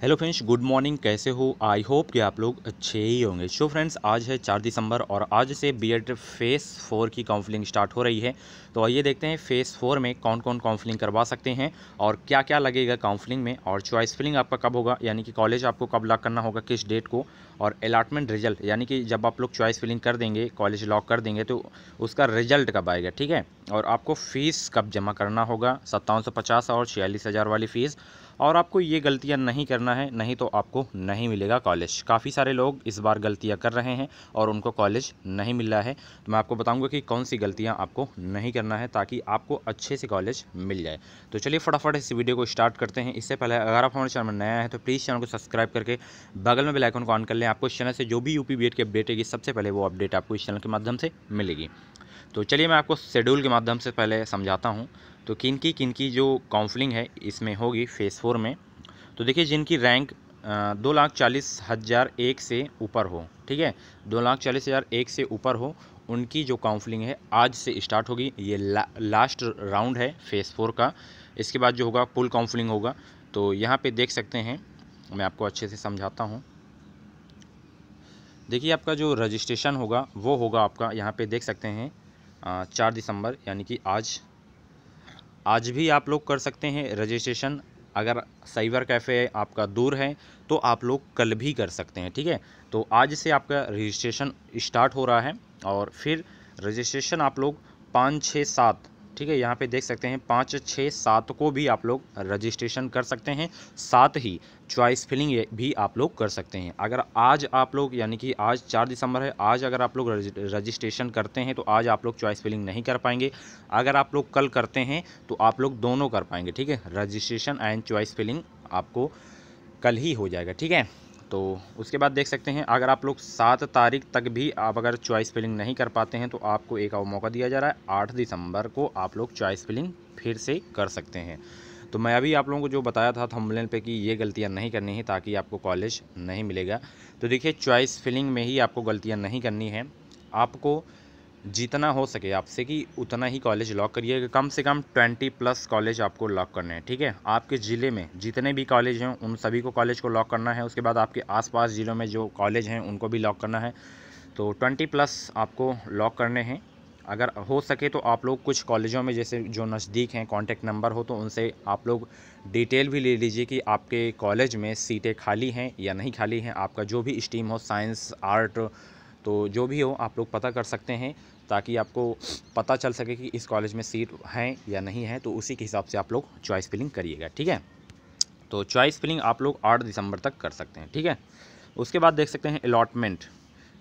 hello friends good morning कैसे हो I hope कि आप लोग अच्छे ही होंगे शो फ्रेंड्स आज है चार दिसंबर और आज से एड फेस फोर की काउंसलिंग स्टार्ट हो रही है तो आइए देखते हैं फेस फोर में कौन कौन काउंसलिंग करवा सकते हैं और क्या क्या लगेगा काउंसलिंग में और चॉइस फिलिंग आपका कब होगा यानी कि कॉलेज आपको कब लॉक करना होगा किस डेट को और अलाटमेंट रिजल्ट यानी कि जब आप लोग चॉइस फिलिंग कर देंगे कॉलेज लॉक कर देंगे तो उसका रिजल्ट कब आएगा ठीक है और आपको फ़ीस कब जमा करना होगा सत्तावन और छियालीस वाली फ़ीस और आपको ये गलतियाँ नहीं करना है नहीं तो आपको नहीं मिलेगा कॉलेज काफ़ी सारे लोग इस बार गलतियाँ कर रहे हैं और उनको कॉलेज नहीं मिल रहा है तो मैं आपको बताऊँगा कि कौन सी गलतियाँ आपको नहीं करना है ताकि आपको अच्छे से कॉलेज मिल जाए तो चलिए फटाफट इस वीडियो को स्टार्ट करते हैं इससे पहले अगर आप हमारे चैनल में नया है तो प्लीज़ चैनल को सब्सक्राइब करके बगल में बेलाइकन को ऑन कर लें आपको इस चैनल से जो भी पी बी की अपडेट है सबसे पहले वो अपडेट आपको इस चैनल के माध्यम से मिलेगी तो चलिए मैं आपको शेड्यूल के माध्यम से पहले समझाता हूँ तो किन की किन की जो काउंसलिंग है इसमें होगी फेज़ फोर में तो देखिए जिनकी रैंक दो लाख चालीस हज़ार एक से ऊपर हो ठीक है दो लाख चालीस हज़ार एक से ऊपर हो उनकी जो काउंसलिंग है आज से स्टार्ट होगी ये ला, लास्ट राउंड है फेज़ फोर का इसके बाद जो होगा पुल काउंसलिंग होगा तो यहाँ पे देख सकते हैं मैं आपको अच्छे से समझाता हूँ देखिए आपका जो रजिस्ट्रेशन होगा वो होगा आपका यहाँ पे देख सकते हैं चार दिसंबर यानी कि आज आज भी आप लोग कर सकते हैं रजिस्ट्रेशन अगर साइबर कैफ़े आपका दूर है तो आप लोग कल भी कर सकते हैं ठीक है तो आज से आपका रजिस्ट्रेशन स्टार्ट हो रहा है और फिर रजिस्ट्रेशन आप लोग पाँच छः सात ठीक है यहाँ पे देख सकते हैं पाँच छः सात को भी आप लोग रजिस्ट्रेशन कर सकते हैं साथ ही चॉइस फिलिंग भी आप लोग कर सकते हैं अगर आज आप लोग यानी कि आज चार दिसंबर है आज अगर आप लोग रजिस्ट्रेशन करते हैं तो आज आप लोग चॉइस फिलिंग नहीं कर पाएंगे अगर आप लोग कल करते हैं तो आप लोग दोनों कर पाएंगे ठीक है रजिस्ट्रेशन एंड चॉइस फिलिंग आपको कल ही हो जाएगा ठीक है तो उसके बाद देख सकते हैं अगर आप लोग सात तारीख तक भी आप अगर चॉइस फिलिंग नहीं कर पाते हैं तो आपको एक और मौका दिया जा रहा है आठ दिसंबर को आप लोग चॉइस फिलिंग फिर से कर सकते हैं तो मैं अभी आप लोगों को जो बताया था थम्बलेन पे कि ये गलतियाँ नहीं करनी है ताकि आपको कॉलेज नहीं मिलेगा तो देखिए चॉइस फिलिंग में ही आपको गलतियाँ नहीं करनी है आपको जितना हो सके आपसे कि उतना ही कॉलेज लॉक करिए कम से कम ट्वेंटी प्लस कॉलेज आपको लॉक करने हैं ठीक है आपके ज़िले में जितने भी कॉलेज हैं उन सभी को कॉलेज को लॉक करना है उसके बाद आपके आसपास ज़िलों में जो कॉलेज हैं उनको भी लॉक करना है तो ट्वेंटी प्लस आपको लॉक करने हैं अगर हो सके तो आप लोग कुछ कॉलेजों में जैसे जो नज़दीक हैं कॉन्टेक्ट नंबर हो तो उनसे आप लोग डिटेल भी ले लीजिए कि आपके कॉलेज में सीटें खाली हैं या नहीं खाली हैं आपका जो भी स्ट्रीम हो साइंस आर्ट तो जो भी हो आप लोग पता कर सकते हैं ताकि आपको पता चल सके कि इस कॉलेज में सीट हैं या नहीं है तो उसी के हिसाब से आप लोग चॉइस फिलिंग करिएगा ठीक है तो चॉइस फिलिंग आप लोग आठ दिसंबर तक कर सकते हैं ठीक है उसके बाद देख सकते हैं अलॉटमेंट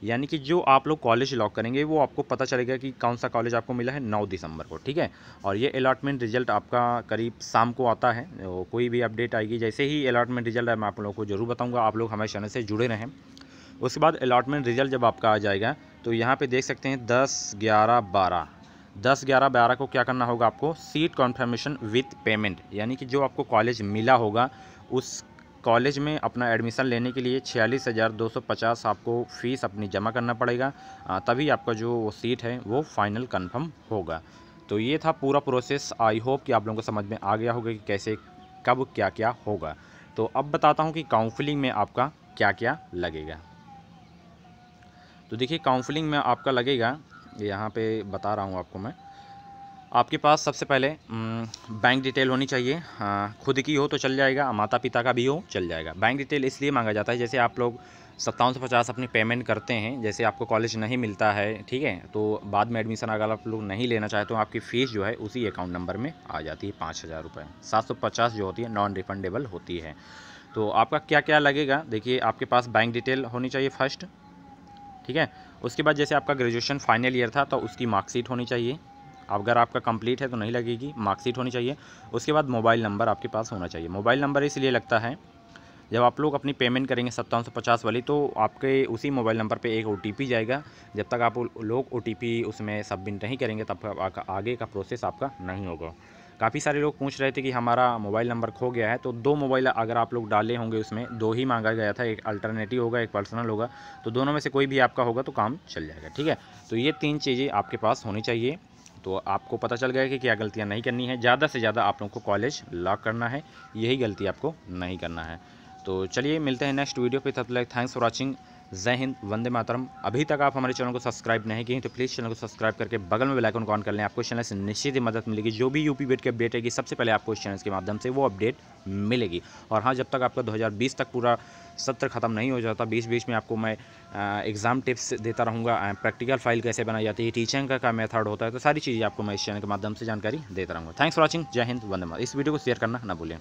यानी कि जो आप लोग कॉलेज लॉक करेंगे वो आपको पता चलेगा कि कौन सा कॉलेज आपको मिला है नौ दिसंबर को ठीक है और ये अलाटमेंट रिजल्ट आपका करीब शाम को आता है तो कोई भी अपडेट आएगी जैसे ही अलाटमेंट रिजल्ट है मैं आप लोगों को जरूर बताऊँगा आप लोग हमारे चैनल से जुड़े रहें उसके बाद अलाटमेंट रिजल्ट जब आपका आ जाएगा तो यहाँ पे देख सकते हैं दस ग्यारह बारह दस ग्यारह बारह को क्या करना होगा आपको सीट कॉन्फर्मेशन विथ पेमेंट यानी कि जो आपको कॉलेज मिला होगा उस कॉलेज में अपना एडमिशन लेने के लिए छियालीस हज़ार दो सौ पचास आपको फ़ीस अपनी जमा करना पड़ेगा तभी आपका जो वो सीट है वो फाइनल कंफर्म होगा तो ये था पूरा प्रोसेस आई होप कि आप लोगों को समझ में आ गया होगा कि कैसे कब क्या क्या होगा तो अब बताता हूँ कि काउंसलिंग में आपका क्या क्या लगेगा तो देखिए काउंसलिंग में आपका लगेगा यहाँ पे बता रहा हूँ आपको मैं आपके पास सबसे पहले बैंक डिटेल होनी चाहिए हाँ, खुद की हो तो चल जाएगा माता पिता का भी हो चल जाएगा बैंक डिटेल इसलिए मांगा जाता है जैसे आप लोग सत्तावन सौ पचास अपनी पेमेंट करते हैं जैसे आपको कॉलेज नहीं मिलता है ठीक है तो बाद में एडमिशन अगर आप लोग नहीं लेना चाहते तो आपकी फ़ीस जो है उसी अकाउंट नंबर में आ जाती है पाँच हज़ार रुपये सात सौ पचास जो होती है नॉन रिफंडेबल होती है तो आपका क्या क्या लगेगा देखिए आपके पास बैंक डिटेल होनी चाहिए फर्स्ट ठीक है उसके बाद जैसे आपका ग्रेजुएशन फाइनल ईयर था तो उसकी मार्कशीट होनी चाहिए अगर आपका कंप्लीट है तो नहीं लगेगी मार्कशीट होनी चाहिए उसके बाद मोबाइल नंबर आपके पास होना चाहिए मोबाइल नंबर इसलिए लगता है जब आप लोग अपनी पेमेंट करेंगे सत्तावन सौ पचास वाली तो आपके उसी मोबाइल नंबर पे एक ओ जाएगा जब तक आप लोग ओ उसमें सबमिट नहीं करेंगे तब आगे का प्रोसेस आपका नहीं होगा काफ़ी सारे लोग पूछ रहे थे कि हमारा मोबाइल नंबर खो गया है तो दो मोबाइल अगर आप लोग डाले होंगे उसमें दो ही मांगा गया था एक अल्टरनेटिव होगा एक पर्सनल होगा तो दोनों में से कोई भी आपका होगा तो काम चल जाएगा ठीक है तो ये तीन चीज़ें आपके पास होनी चाहिए तो आपको पता चल गया कि क्या गलतियाँ नहीं करनी है ज़्यादा से ज़्यादा आप लोग को कॉलेज लॉक करना है यही गलती आपको नहीं करना है तो चलिए मिलते हैं नेक्स्ट वीडियो पे तब तक थैंक्स फॉर वॉचिंग जय हिंद वंदे मातरम अभी तक आप हमारे चैनल को सब्सक्राइब नहीं किए तो प्लीज़ चैनल को सब्सक्राइब करके बगल में बेलाइकन ऑन कर लें आपको चैनल से निश्चित ही मदद मिलेगी जो भी यूपी बेट की अपडेट है सबसे पहले आपको इस चैनल के माध्यम से वो अपडेट मिलेगी और हाँ जब तक आपका 2020 तक पूरा सत्र ख़त्म नहीं हो जाता बीच बीच में आपको मैं एग्ज़ाम टिप्स देता रहूँगा प्रैक्टिकल फाइल कैसे बनाई जाती है टीचिंग का क्या मेथड होता है तो सारी चीज़ें आपको मैं इस चैनल के माध्यम से जानकारी देता रहूँगा थैंक्स फॉर वॉचिंग जय हिंद वंदे मातरम इस वीडियो को शेयर करना ना भूलें